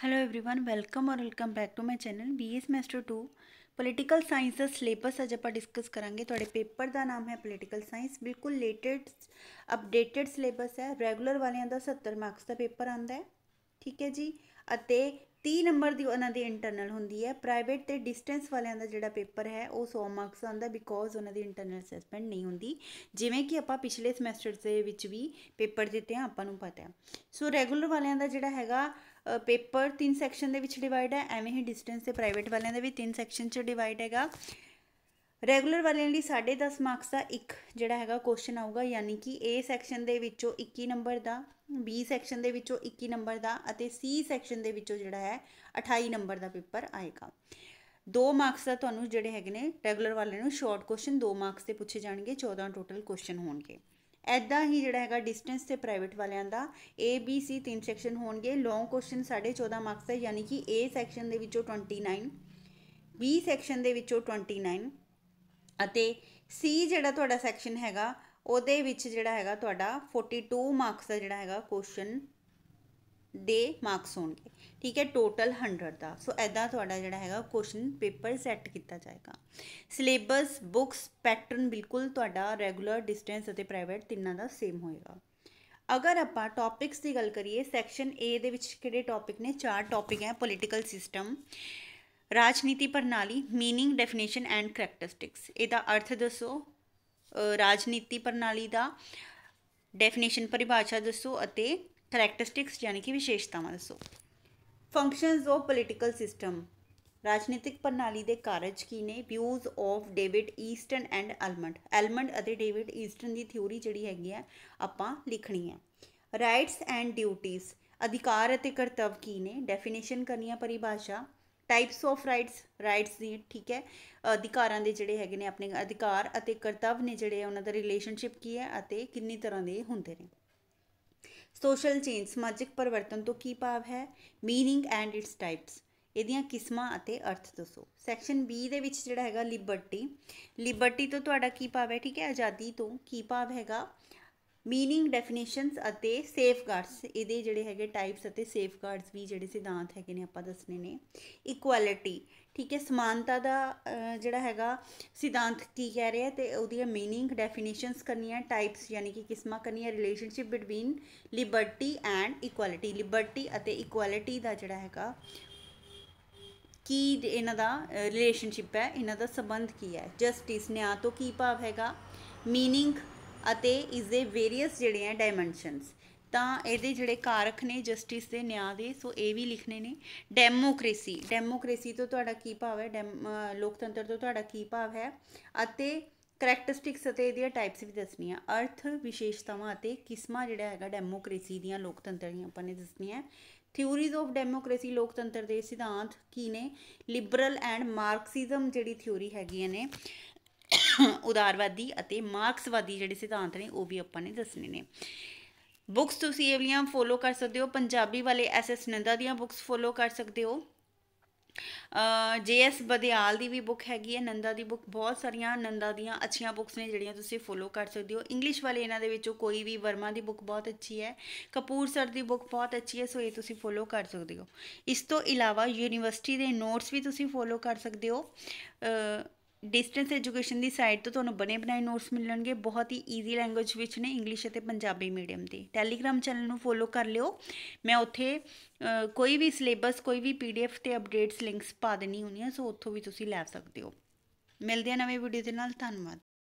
hello everyone welcome ਔਰ welcome back to my channel BS master 2 political science ਦਾ syllabus ਅੱਜ ਆਪਾਂ discuss ਕਰਾਂਗੇ ਤੁਹਾਡੇ ਪੇਪਰ ਦਾ ਨਾਮ ਹੈ ਪੋਲੀਟੀਕਲ ਸਾਇੰਸ ਬਿਲਕੁਲ ਲੇਟੈਸਟ ਅਪਡੇਟਡ ਸਿਲੇਬਸ ਹੈ ਰੈਗੂਲਰ ਵਾਲਿਆਂ ਦਾ 70 ਮਾਰਕਸ ਦਾ ਪੇਪਰ ਆਂਦਾ ਹੈ ਠੀਕ ਹੈ ਜੀ ਅਤੇ 30 ਨੰਬਰ ਦੀ ਉਹਨਾਂ ਦੀ ਇੰਟਰਨਲ ਹੁੰਦੀ ਹੈ ਪ੍ਰਾਈਵੇਟ ਤੇ ਡਿਸਟੈਂਸ ਵਾਲਿਆਂ ਦਾ ਜਿਹੜਾ ਪੇਪਰ ਹੈ ਉਹ 100 ਮਾਰਕਸ ਆਂਦਾ ਬਿਕੋਜ਼ ਉਹਨਾਂ ਦੀ ਇੰਟਰਨਲ ਅਸੈਸਮੈਂਟ ਨਹੀਂ ਹੁੰਦੀ ਜਿਵੇਂ ਕਿ ਆਪਾਂ ਪਿਛਲੇ ਸਮੈਸਟਰ ਦੇ ਵਿੱਚ ਵੀ ਪੇਪਰ ਦਿੱਤੇ ਆ ਆਪਾਂ ਨੂੰ ਪਤਾ ਹੈ ਸੋ ਰੈਗੂਲਰ ਵਾਲਿਆਂ ਦਾ ਜਿਹੜਾ ਹੈਗਾ ਪੇਪਰ ਤਿੰਨ ਸੈਕਸ਼ਨ ਦੇ ਵਿੱਚ ਡਿਵਾਈਡ ਹੈ ਐਵੇਂ ਹੀ ਡਿਸਟੈਂਸ ਤੇ ਪ੍ਰਾਈਵੇਟ ਵਾਲਿਆਂ ਦਾ ਵੀ ਤਿੰਨ ਸੈਕਸ਼ਨ 'ਚ ਡਿਵਾਈਡ ਹੈਗਾ ਰੈਗੂਲਰ ਵਾਲਿਆਂ ਲਈ 10.5 ਮਾਰਕਸ ਦਾ ਇੱਕ ਜਿਹੜਾ ਹੈਗਾ ਕੁਐਸਚਨ ਆਊਗਾ ਯਾਨੀ ਕਿ A ਸੈਕਸ਼ਨ ਦੇ ਵਿੱਚੋਂ 21 ਨੰਬਰ ਦਾ B ਸੈਕਸ਼ਨ ਦੇ ਵਿੱਚੋਂ 21 ਨੰਬਰ ਦਾ ਅਤੇ C ਸੈਕਸ਼ਨ ਦੇ ਵਿੱਚੋਂ ਜਿਹੜਾ ਹੈ 28 ਨੰਬਰ ਦਾ ਪੇਪਰ ਆਏਗਾ 2 ਮਾਰਕਸ ਦਾ ਤੁਹਾਨੂੰ ਜਿਹੜੇ ਹੈਗੇ ਨੇ ਰੈਗੂਲਰ ਵਾਲਿਆਂ ਨੂੰ ਸ਼ਾਰਟ ਕੁਐਸਚਨ 2 ਮਾਰਕਸ ਦੇ ਪੁੱਛੇ ਜਾਣਗੇ 14 ਟੋਟਲ ਕੁਐਸਚਨ ਹੋਣਗੇ ਐਦਾਂ ਹੀ ਜਿਹੜਾ ਹੈਗਾ ਡਿਸਟੈਂਸ ਤੇ ਪ੍ਰਾਈਵੇਟ ਵਾਲਿਆਂ ਦਾ ਏ ਬੀ ਸੀ ਤਿੰਨ ਸੈਕਸ਼ਨ ਹੋਣਗੇ ਲੌਂਗ ਕੁਐਸਚਨ 14.5 ਮਾਰਕਸ ਹੈ ਯਾਨੀ ਕਿ ਏ ਸੈਕਸ਼ਨ ਦੇ ਵਿੱਚੋਂ 29 ਬੀ ਸੈਕਸ਼ਨ ਦੇ ਵਿੱਚੋਂ 29 ਅਤੇ ਸੀ ਜਿਹੜਾ ਤੁਹਾਡਾ ਸੈਕਸ਼ਨ ਹੈਗਾ ਉਹਦੇ ਵਿੱਚ ਜਿਹੜਾ ਹੈਗਾ ਤੁਹਾਡਾ 42 ਮਾਰਕਸ ਦਾ ਜਿਹੜਾ ਹੈਗਾ ਕੁਐਸਚਨ ਦੇ ਮਾਰਕਸ ਹੋਣਗੇ ਠੀਕ ਹੈ ਟੋਟਲ 100 ਦਾ ਸੋ ਐਦਾਂ ਤੁਹਾਡਾ ਜਿਹੜਾ ਹੈਗਾ ਕੁਐਸਚਨ ਪੇਪਰ ਸੈੱਟ ਕੀਤਾ ਜਾਏਗਾ ਸਿਲੇਬਸ ਬੁక్స్ ਪੈਟਰਨ ਬਿਲਕੁਲ ਤੁਹਾਡਾ ਰੈਗੂਲਰ ਡਿਸਟੈਂਸ ਅਤੇ ਪ੍ਰਾਈਵੇਟ ਤਿੰਨਾਂ ਦਾ ਸੇਮ ਹੋਏਗਾ ਅਗਰ ਆਪਾਂ ਟੌਪਿਕਸ ਦੀ ਗੱਲ ਕਰੀਏ ਸੈਕਸ਼ਨ A ਦੇ ਵਿੱਚ ਕਿਹੜੇ ਟੌਪਿਕ ਨੇ ਚਾਰ ਟੌਪਿਕ ਹੈ ਪੋਲਿਟੀਕਲ ਸਿਸਟਮ ਰਾਜਨੀਤੀ ਪ੍ਰਣਾਲੀ मीनिंग ਡੈਫੀਨੇਸ਼ਨ ਐਂਡ ਕੈਰੈਕਟਰਿਸਟਿਕਸ ਇਹਦਾ ਅਰਥ ਦੱਸੋ ਰਾਜਨੀਤੀ ਪ੍ਰਣਾਲੀ ਦਾ ਡੈਫੀਨੇਸ਼ਨ ਪਰਿਭਾਸ਼ਾ ਦੱਸੋ ਅਤੇ ਕੈਰੈਕਟਰਿਸਟਿਕਸ ਯਾਨੀ ਕਿ ਵਿਸ਼ੇਸ਼ਤਾਵਾਂ ਦੱਸੋ ਫੰਕਸ਼ਨਸ ਆਫ ਪੋਲੀਟੀਕਲ ਸਿਸਟਮ ਰਾਜਨੀਤਿਕ ਪ੍ਰਣਾਲੀ ਦੇ ਕਾਰਜ ਕੀ ਨੇ views of David Easton and Almond Almond ਅਤੇ ਡੇਵਿਡ ਈਸਟਨ ਦੀ ਥਿਉਰੀ ਜਿਹੜੀ ਹੈਗੀ ਆ ਆਪਾਂ ਲਿਖਣੀ ਹੈ ਰਾਈਟਸ ਐਂਡ ਡਿਊਟੀਆਂ ਅਧਿਕਾਰ ਅਤੇ ਕਰਤੱਵ ਕੀ ਨੇ ਡੈਫੀਨੇਸ਼ਨ ਕਰਨੀ ਹੈ ਪਰਿਭਾਸ਼ਾ ਟਾਈਪਸ ਆਫ ਰਾਈਟਸ ਰਾਈਟਸ ਦੀ ਠੀਕ ਹੈ ਅਧਿਕਾਰਾਂ ਦੇ ਜਿਹੜੇ ਹੈਗੇ ਨੇ ਆਪਣੇ ਅਧਿਕਾਰ ਅਤੇ ਕਰਤੱਵ ਨੇ ਜਿਹੜੇ ਉਹਨਾਂ ਦਾ ਰਿਲੇਸ਼ਨਸ਼ਿਪ ਕੀ ਹੈ ਅਤੇ ਕਿੰਨੀ ਤਰ੍ਹਾਂ ਦੇ ਹੁੰਦੇ ਨੇ ਸੋਸ਼ਲ ਚੇਂਜ ਸਮਾਜਿਕ ਪਰਿਵਰਤਨ ਤੋਂ ਕੀ ਭਾਵ ਹੈ ਮੀਨਿੰਗ ਐਂਡ ਇਟਸ ਟਾਈਪਸ ਇਹਦੀਆਂ ਕਿਸਮਾਂ ਅਤੇ ਅਰਥ ਦੱਸੋ ਸੈਕਸ਼ਨ B ਦੇ ਵਿੱਚ ਜਿਹੜਾ ਹੈਗਾ ਲਿਬਰਟੀ ਲਿਬਰਟੀ ਤੋਂ ਤੁਹਾਡਾ ਕੀ ਭਾਵ ਹੈ ਠੀਕ ਹੈ ਆਜ਼ਾਦੀ ਤੋਂ ਕੀ ਭਾਵ ਹੈਗਾ ਮੀਨਿੰਗ ਡੈਫੀਨੇਸ਼ਨਸ ਅਤੇ ਸੇਫਗਾਰਡਸ ਇਹਦੇ ਜਿਹੜੇ ਹੈਗੇ ਟਾਈਪਸ ਅਤੇ ਸੇਫਗਾਰਡਸ ਵੀ ਜਿਹੜੇ ਸਿਧਾਂਤ ਹੈਗੇ ਨੇ ਆਪਾਂ ਦੱਸਨੇ ਨੇ ਇਕੁਐਲਿਟੀ ਠੀਕ ਹੈ ਸਮਾਨਤਾ ਦਾ ਜਿਹੜਾ ਹੈਗਾ ਸਿਧਾਂਤ ਕੀ ਕਹਿ ਰਿਹਾ ਤੇ ਉਹਦੀਆਂ ਮੀਨਿੰਗ ਡੈਫੀਨੇਸ਼ਨਸ ਕਰਨੀਆਂ ਟਾਈਪਸ ਯਾਨੀ ਕਿ ਕਿਸਮਾਂ ਕਰਨੀਆਂ relationship between liberty and equality liberty ਅਤੇ ਇਕੁਐਲਿਟੀ ਦਾ ਜਿਹੜਾ ਹੈਗਾ ਕੀ ਇਹਨਾਂ ਦਾ ਰਿਲੇਸ਼ਨਸ਼ਿਪ ਹੈ ਇਹਨਾਂ ਦਾ ਸਬੰਧ ਕੀ ਹੈ ਜਸਟਿਸ ਨਿਆਂ ਤੋਂ ਕੀ ਭਾਵ ਹੈਗਾ ਮੀਨਿੰਗ ਅਤੇ ਇਸ ਦੇ ਵੇਰੀਅਸ ਜਿਹੜੇ ਆ ਡਾਈਮੈਂਸ਼ਨਸ ਤਾਂ ਇਹਦੇ ਜਿਹੜੇ ਕਾਰਕ ਨੇ ਜਸਟਿਸ ਦੇ ਨਿਆਂ ਦੇ ਸੋ ਇਹ ਵੀ ਲਿਖਨੇ ਨੇ ਡੈਮੋਕ੍ਰੇਸੀ ਡੈਮੋਕ੍ਰੇਸੀ ਤੋਂ ਤੁਹਾਡਾ ਕੀ ਭਾਵ ਹੈ ਲੋਕਤੰਤਰ ਤੋਂ ਤੁਹਾਡਾ ਕੀ ਭਾਵ ਹੈ ਅਤੇ ਕਰੈਕਟਰਿਸਟਿਕਸ ਅਤੇ ਇਹਦੀਆਂ ਟਾਈਪਸ ਵੀ ਦੱਸਣੀਆਂ ਅਰਥ ਵਿਸ਼ੇਸ਼ਤਾਵਾਂ ਅਤੇ ਕਿਸਮਾਂ ਜਿਹੜਾ ਹੈਗਾ ਡੈਮੋਕ੍ਰੇਸੀ ਦੀਆਂ ਲੋਕਤੰਤਰ ਦੀਆਂ ਆਪਾਂ ਨੇ ਦੱਸਣੀਆਂ ਥਿਊਰੀਜ਼ ਆਫ ਡੈਮੋਕ੍ਰੇਸੀ ਲੋਕਤੰਤਰ ਦੇ ਸਿਧਾਂਤ ਕੀ ਨੇ ਲਿਬਰਲ ਐਂਡ ਮਾਰਕਸਿਜ਼ਮ ਜਿਹੜੀ ਥਿਊਰੀ ਹੈਗੀਆਂ ਨੇ ਉਦਾਰਵਾਦੀ ਅਤੇ ਮਾਰਕਸਵਾਦੀ ਜਿਹੜੇ ਸਿਧਾਂਤ ਨੇ ਉਹ ਵੀ ਆਪਾਂ ਨੇ ਦੱਸਣੇ ਨੇ ਬੁੱਕਸ ਤੁਸੀਂ ਇਹ ਫੋਲੋ ਕਰ ਸਕਦੇ ਹੋ ਪੰਜਾਬੀ ਵਾਲੇ ਐਸ ਐਸ ਨੰਦਾ ਦੀਆਂ ਬੁੱਕਸ ਫੋਲੋ ਕਰ ਸਕਦੇ ਹੋ ਜੇ ਐਸ ਬਦਿਆਲ ਦੀ ਵੀ ਬੁੱਕ ਹੈਗੀ ਹੈ ਨੰਦਾ ਦੀ ਬੁੱਕ ਬਹੁਤ ਸਾਰੀਆਂ ਨੰਦਾ ਦੀਆਂ ਅੱਛੀਆਂ ਬੁੱਕਸ ਨੇ ਜਿਹੜੀਆਂ ਤੁਸੀਂ ਫੋਲੋ ਕਰ ਸਕਦੇ ਹੋ ਇੰਗਲਿਸ਼ ਵਾਲੇ ਇਹਨਾਂ ਦੇ ਵਿੱਚੋਂ ਕੋਈ ਵੀ ਵਰਮਾ ਦੀ ਬੁੱਕ ਬਹੁਤ ਅੱਛੀ ਹੈ ਕਪੂਰ ਸਰ ਦੀ ਬੁੱਕ ਬਹੁਤ ਅੱਛੀ ਹੈ ਸੋ ਇਹ ਤੁਸੀਂ ਫੋਲੋ ਕਰ ਸਕਦੇ ਹੋ ਇਸ ਤੋਂ ਇਲਾਵਾ ਯੂਨੀਵਰਸਿਟੀ ਦੇ ਨੋਟਸ ਵੀ ਤੁਸੀਂ ਫੋਲੋ ਕਰ ਸਕਦੇ ਹੋ ਡਿਸਟੈਂਸ ਐਜੂਕੇਸ਼ਨ ਦੀ ਸਾਈਟ ਤੋਂ ਤੁਹਾਨੂੰ ਬਣੇ ਬਣਾਏ ਨੋਟਸ ਮਿਲਣਗੇ ਬਹੁਤ ਹੀ ਈਜ਼ੀ ਲੈਂਗੁਏਜ ਵਿੱਚ ਨੇ ਇੰਗਲਿਸ਼ ਅਤੇ ਪੰਜਾਬੀ ਮੀਡੀਅਮ ਦੇ ਟੈਲੀਗ੍ਰਾਮ ਚੈਨਲ ਨੂੰ ਫੋਲੋ ਕਰ ਲਿਓ ਮੈਂ ਉੱਥੇ ਕੋਈ ਵੀ ਸਿਲੇਬਸ ਕੋਈ ਵੀ ਪੀਡੀਐਫ ਤੇ ਅਪਡੇਟਸ ਲਿੰਕਸ ਪਾ ਦੇਣੀ ਹੁੰਦੀਆਂ ਸੋ ਉੱਥੋਂ ਵੀ ਤੁਸੀਂ ਲੈ ਸਕਦੇ ਹੋ ਮਿਲਦੇ ਆ ਨਵੇਂ ਵੀਡੀਓ ਦੇ ਨਾਲ ਧੰਨਵਾਦ